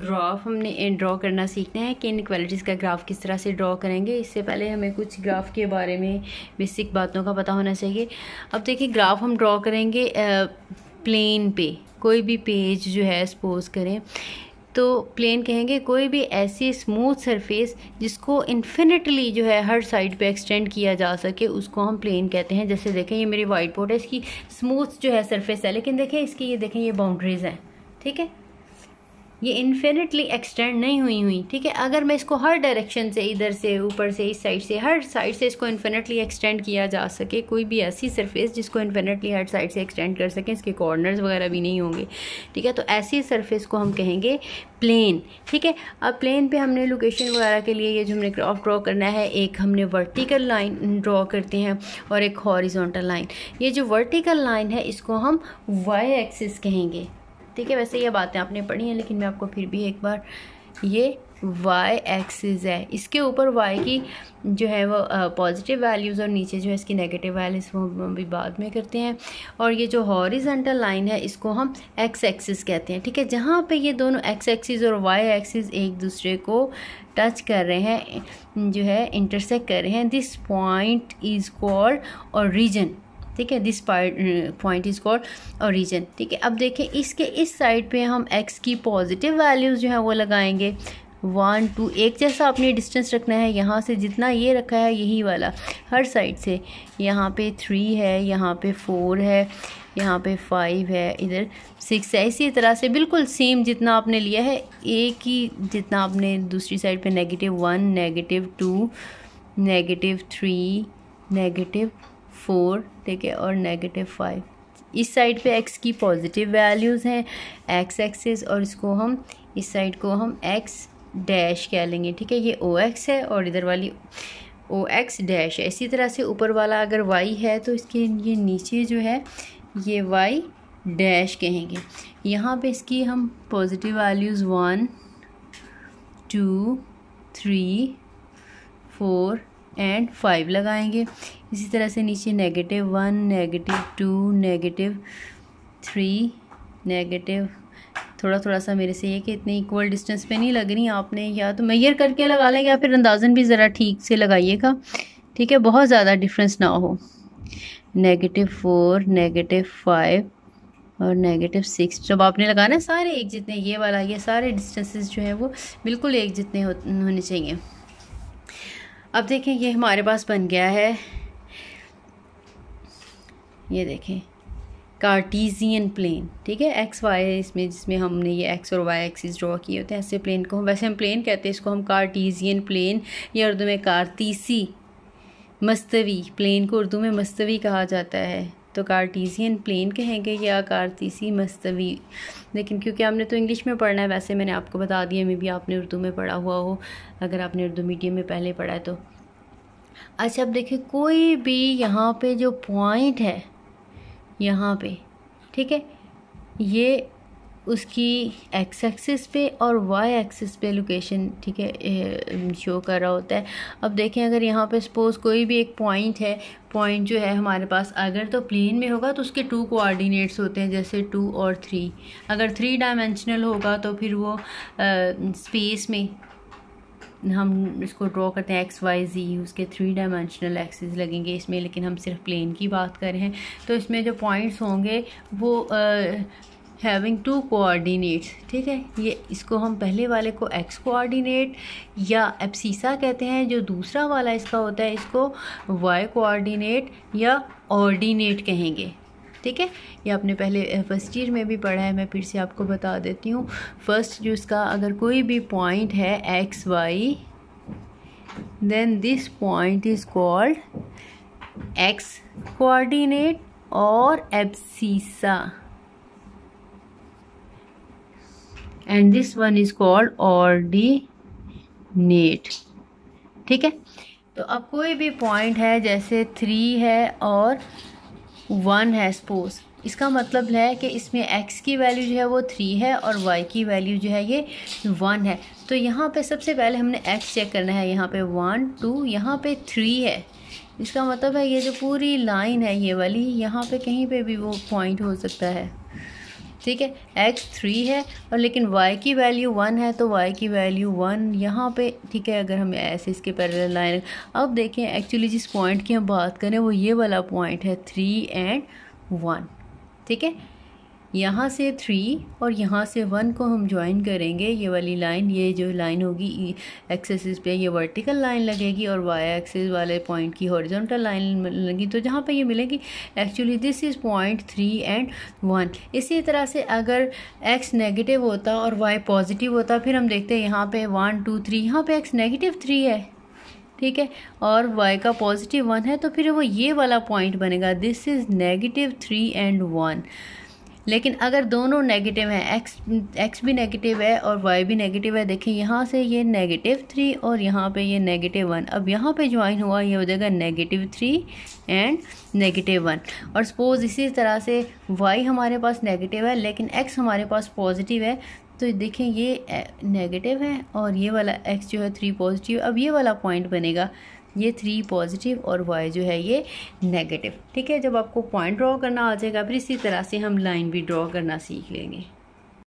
graph हमने draw करना सीखना है कि इन क्वालिटीज़ का ग्राफ किस तरह से ड्रॉ करेंगे इससे पहले हमें कुछ ग्राफ के बारे में बेसिक बातों का पता होना चाहिए अब देखिए ग्राफ हम ड्रॉ करेंगे प्लेन पे कोई भी पेज जो है सपोज करें तो प्लेन कहेंगे कोई भी ऐसी स्मूथ सरफेस जिसको इन्फिनिटली जो है हर साइड पे एक्सटेंड किया जा सके उसको हम प्लेन कहते हैं जैसे देखें ये मेरी वाइट बोर्ड है इसकी स्मूथ जो है सरफेस है लेकिन देखें इसकी ये देखें ये बाउंड्रीज़ हैं ठीक है ये इन्फिनिटली एक्सटेंड नहीं हुई हुई ठीक है अगर मैं इसको हर डायरेक्शन से इधर से ऊपर से इस साइड से हर साइड से इसको इन्फिनिटली एक्सटेंड किया जा सके कोई भी ऐसी सरफेस जिसको इन्फिनिटली हर साइड से एक्सटेंड कर सकें इसके कॉर्नर्स वगैरह भी नहीं होंगे ठीक है तो ऐसी सरफेस को हम कहेंगे प्लेन ठीक है अब प्लेन पे हमने लोकेशन वगैरह के लिए ये जो हमने क्रॉफ ड्रॉ करना है एक हमने वर्टिकल लाइन ड्रॉ करते हैं और एक हॉरिजॉन्टल लाइन ये जो वर्टिकल लाइन है इसको हम वाई एक्सिस कहेंगे ठीक है वैसे ये बातें आपने पढ़ी हैं लेकिन मैं आपको फिर भी एक बार ये वाई एक्सिस है इसके ऊपर वाई की जो है वो पॉजिटिव वैल्यूज़ और नीचे जो है इसकी नेगेटिव वैल्यूज़ वो हम भी बाद में करते हैं और ये जो हॉरिजेंटल लाइन है इसको हम एक्स एक्सिस कहते हैं ठीक है जहाँ पे ये दोनों एक्स एक्सिस और वाई एक्सिस एक दूसरे को टच कर रहे हैं जो है इंटरसेक्ट कर रहे हैं दिस पॉइंट इज़ कॉल्ड और रीजन ठीक है this point is called origin ठीक है अब देखें इसके इस साइड पे हम एक्स की पॉजिटिव वैल्यूज़ जो है वो लगाएंगे वन टू एक जैसा आपने डिस्टेंस रखना है यहाँ से जितना ये रखा है यही वाला हर साइड से यहाँ पे थ्री है यहाँ पे फोर है यहाँ पे फाइव है इधर सिक्स है इसी तरह से बिल्कुल सेम जितना आपने लिया है एक ही जितना आपने दूसरी साइड पे negative one negative two negative three negative four ठीक है और नेगेटिव फाइव इस साइड पे एक्स की पॉजिटिव वैल्यूज़ हैं एक्स एक्सेस और इसको हम इस साइड को हम एक्स डैश कह लेंगे ठीक है ये ओ एक्स है और इधर वाली ओ एक्स डैश है इसी तरह से ऊपर वाला अगर वाई है तो इसके ये नीचे जो है ये वाई डैश कहेंगे यहाँ पे इसकी हम positive values one two three four and five लगाएंगे इसी तरह से नीचे negative one negative two negative three negative थोड़ा थोड़ा सा मेरे से ये कि इतनी इक्वल डिस्टेंस पे नहीं लग रही आपने या तो मैयर करके लगा लें या फिर अंदाजन भी ज़रा ठीक से लगाइएगा ठीक है बहुत ज़्यादा डिफरेंस ना हो नेगेटिव फोर नेगेटिव फाइव और नेगेटिव सिक्स जब आपने लगाना सारे एक जितने ये वाला ये सारे डिस्टेंसेस जो है वो बिल्कुल एक जितने हो, होने चाहिए अब देखें ये हमारे पास बन गया है ये देखें कार्टीजियन प्लेन ठीक है एक्स वाई इसमें जिसमें हमने ये एक्स और वाई एक्सिस ड्रॉ किए होते हैं ऐसे प्लेन को हम वैसे हम प्लेन कहते हैं इसको हम कार्टीजियन प्लेन या उर्दू में कार्तीसी मस्तवी प्लेन को उर्दू में मस्तवी कहा जाता है तो कार्टीजियन प्लेन कहेंगे या कार्तीसी मस्तवी लेकिन क्योंकि आपने तो इंग्लिश में पढ़ना है वैसे मैंने आपको बता दिया मे भी आपने उर्दू में पढ़ा हुआ हो अगर आपने उर्दू मीडियम में पहले पढ़ा है तो अच्छा अब देखिए कोई भी यहाँ पे जो पॉइंट है यहाँ पे ठीक है ये उसकी एक्स एक्सिस पे और वाई एक्सिस पे लोकेशन ठीक है शो कर रहा होता है अब देखें अगर यहाँ पे सपोज कोई भी एक पॉइंट है पॉइंट जो है हमारे पास अगर तो प्लेन में होगा तो उसके टू कोऑर्डिनेट्स होते हैं जैसे टू और थ्री अगर थ्री डायमेंशनल होगा तो फिर वो स्पेस में हम इसको ड्रॉ करते हैं एक्स वाई जी उसके थ्री डायमेंशनल एक्सिस लगेंगे इसमें लेकिन हम सिर्फ प्लेन की बात कर रहे हैं तो इसमें जो पॉइंट्स होंगे वो हैविंग टू कोऑर्डिनेट्स ठीक है ये इसको हम पहले वाले को एक्स कोऑर्डिनेट या एप्सीसा कहते हैं जो दूसरा वाला इसका होता है इसको वाई कोऑर्डिनेट या ऑर्डिनेट कहेंगे ठीक है ये आपने पहले फर्स्ट ईयर में भी पढ़ा है मैं फिर से आपको बता देती हूँ फर्स्ट जो इसका अगर कोई भी पॉइंट है X Y then this point is called X coordinate और abscissa and this one is called ordinate ठीक है तो अब कोई भी पॉइंट है जैसे थ्री है और वन है सपोज इसका मतलब है कि इसमें x की वैल्यू जो है वो थ्री है और y की वैल्यू जो है ये वन है तो यहाँ पे सबसे पहले हमने x चेक करना है यहाँ पे वन टू यहाँ पे थ्री है इसका मतलब है ये जो पूरी लाइन है ये वाली यहाँ पे कहीं पे भी वो पॉइंट हो सकता है ठीक है एक्स थ्री है और लेकिन वाई की वैल्यू वन है तो वाई की वैल्यू वन यहाँ पे ठीक है अगर हम ऐसे इसके पैरेलल लाइन अब देखें एक्चुअली जिस पॉइंट की हम बात करें वो ये वाला पॉइंट है थ्री एंड वन ठीक है यहाँ से थ्री और यहाँ से वन को हम ज्वाइन करेंगे ये वाली लाइन ये जो लाइन होगी एक्सेसिस e पे ये वर्टिकल लाइन लगेगी और वाई एक्सेस वाले पॉइंट की हॉरिजॉन्टल लाइन लगी तो जहाँ पे ये मिलेगी actually this is point three and one इसी तरह से अगर एक्स नेगेटिव होता और वाई पॉजिटिव होता फिर हम देखते हैं यहाँ पर वन टू थ्री यहाँ पर एक्स नेगेटिव थ्री है ठीक है और y का पॉजिटिव वन है तो फिर वो ये वाला पॉइंट बनेगा this is negative three and one लेकिन अगर दोनों नेगेटिव हैं एक्स एक्स भी नेगेटिव है और वाई भी नेगेटिव है देखिए यहाँ से ये नेगेटिव थ्री और यहाँ पे ये नेगेटिव वन अब यहाँ पे ज्वाइन हुआ ये हो जाएगा negative three and negative one और सपोज़ इसी तरह से वाई हमारे पास नेगेटिव है लेकिन एक्स हमारे पास पॉजिटिव है तो देखें ये नेगेटिव है और ये वाला एक्स जो है थ्री पॉजिटिव अब ये वाला पॉइंट बनेगा ये थ्री पॉजिटिव और वाई जो है ये नेगेटिव ठीक है जब आपको पॉइंट ड्रॉ करना आ जाएगा फिर इसी तरह से हम लाइन भी ड्रॉ करना सीख लेंगे